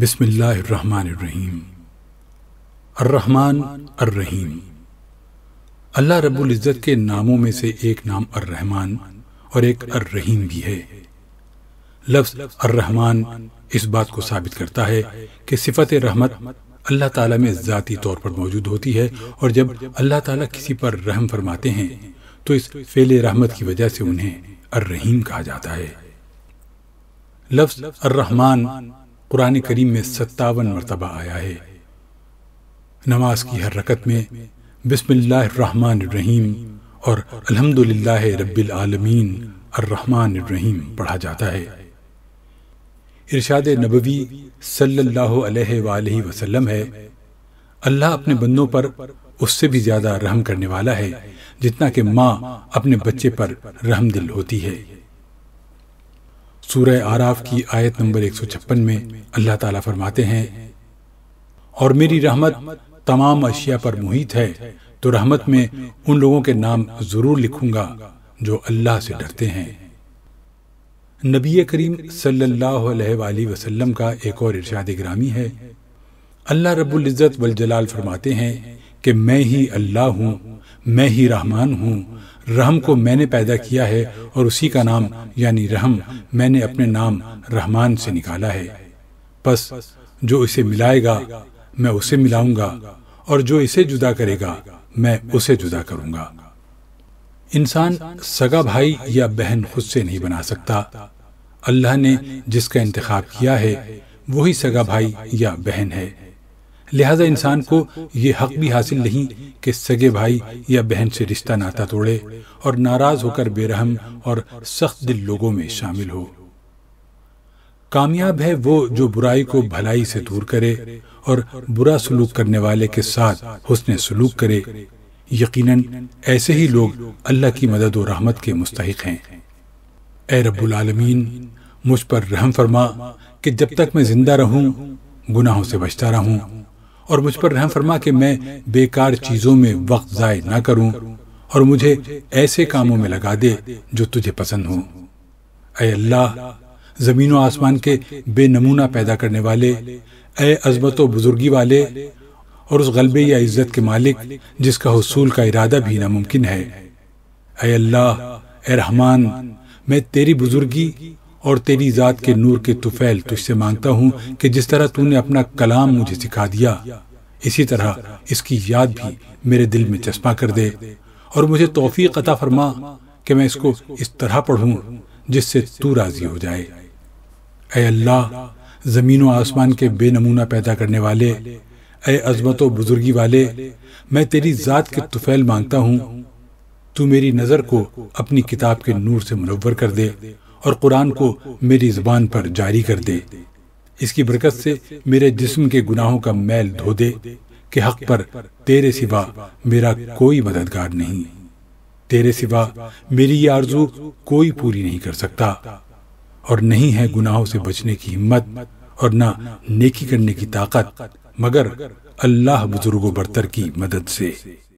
बिस्मिल्लाहिर्रहमानिर्रहीम अर्रहमान अर्रहीम अल्लाह रब्बुल इज़्ज़त के नामों में से एक नाम अर्रहमान और एक अर्रहीम भी है लफ्ज़ अर्रहमान इस बात को साबित करता है कि सिफत रहमत अल्लाह ताला में ज़ाती तौर पर मौजूद होती है और जब अल्लाह ताला किसी पर रहम फरमाते हैं तो इस फेल रहमत की वजह से उन्हें अर्रहीम कहा जाता है लफ्ज़ अर्रहमान कुरान करीम में सत्तावन मरतबा आया है नमाज की हर रकत में बिस्मिल्लाहमान रहीम और अल्हम्दुलिल्लाह रबी आलमीन अर्रहमान रहीम पढ़ा जाता है इरशाद नबवी सल्लल्लाहु वसलम है अल्लाह अपने बंदों पर उससे भी ज्यादा रहम करने वाला है जितना कि माँ अपने बच्चे पर रहमदिल होती है सूरह आराफ की आयत नंबर एक सौ छप्पन में अल्लाह ताला फरमाते हैं और मेरी रहमत तमाम अशिया पर मुहित है तो रहमत में उन लोगों के नाम जरूर लिखूंगा जो अल्लाह से डरते हैं नबी करीम सल्लल्लाहु अलैहि वसल्लम का एक और इरशाद ग्रामी है अल्लाह रब्बुल इज़्ज़त वल जलाल फरमाते हैं कि मैं ही अल्लाह हूँ मैं ही रहमान हूँ रहम को मैंने पैदा किया है और उसी का नाम यानी रहम मैंने अपने नाम रहमान से निकाला है बस जो इसे मिलाएगा मैं उसे मिलाऊंगा और जो इसे जुदा करेगा मैं उसे जुदा करूंगा इंसान सगा भाई या बहन खुद से नहीं बना सकता अल्लाह ने जिसका इंतखब किया है वही सगा भाई या बहन है लिहाजा इंसान को ये हक भी हासिल नहीं कि सगे भाई या बहन से रिश्ता नाता तोड़े और नाराज होकर बेरहम और सख्त दिल लोगों में शामिल हो कामयाब है वो जो बुराई को भलाई से दूर करे और बुरा सलूक करने वाले के साथ हुसन सलूक करे यकीनन ऐसे ही लोग अल्लाह की मदद और रहमत के मुस्तक हैं ए रब्बुल आलमीन मुझ पर रहम फरमा कि जब तक मैं जिंदा रहूं गुनाहों से बचता रहूं और मुझ पर रहम फरमा कि मैं बेकार चीज़ों में वक्त ज़ाय ना करूं और मुझे ऐसे कामों में लगा दे जो तुझे पसंद हो अय अल्लाह ज़मीन व आसमान के बेनमूना पैदा करने वाले अय अजमत व बुजुर्गी वाले और उस गलबे या इज्जत के मालिक जिसका हसूल का इरादा भी नामुमकिन है अय अल्लाह ए रहमान मैं तेरी बुजुर्गी और तेरी ज़ात के नूर के तुफैल तुझसे मांगता हूँ कि जिस तरह तूने अपना कलाम मुझे सिखा दिया इसी तरह इसकी याद भी मेरे दिल में चस्पा कर दे और मुझे तोहफी कता फरमा कि मैं इसको इस तरह पढ़ूँ जिससे तू राज़ी हो जाए अल्लाह ज़मीन व आसमान के बेनमूना पैदा करने वाले अय अजमत व बुजुर्गी वाले मैं तेरी ज़ात के तुफैल मांगता हूँ तू मेरी नज़र को अपनी किताब के नूर से मुनवर कर दे और कुरान को मेरी जुबान पर जारी कर दे इसकी बरकत से मेरे जिस्म के गुनाहों का मैल धो दे कि हक पर तेरे सिवा मेरा कोई मददगार नहीं तेरे सिवा मेरी ये आरजू कोई पूरी नहीं कर सकता और नहीं है गुनाहों से बचने की हिम्मत और ना नेकी करने की ताकत मगर अल्लाह बुजुर्गो बरतर की मदद से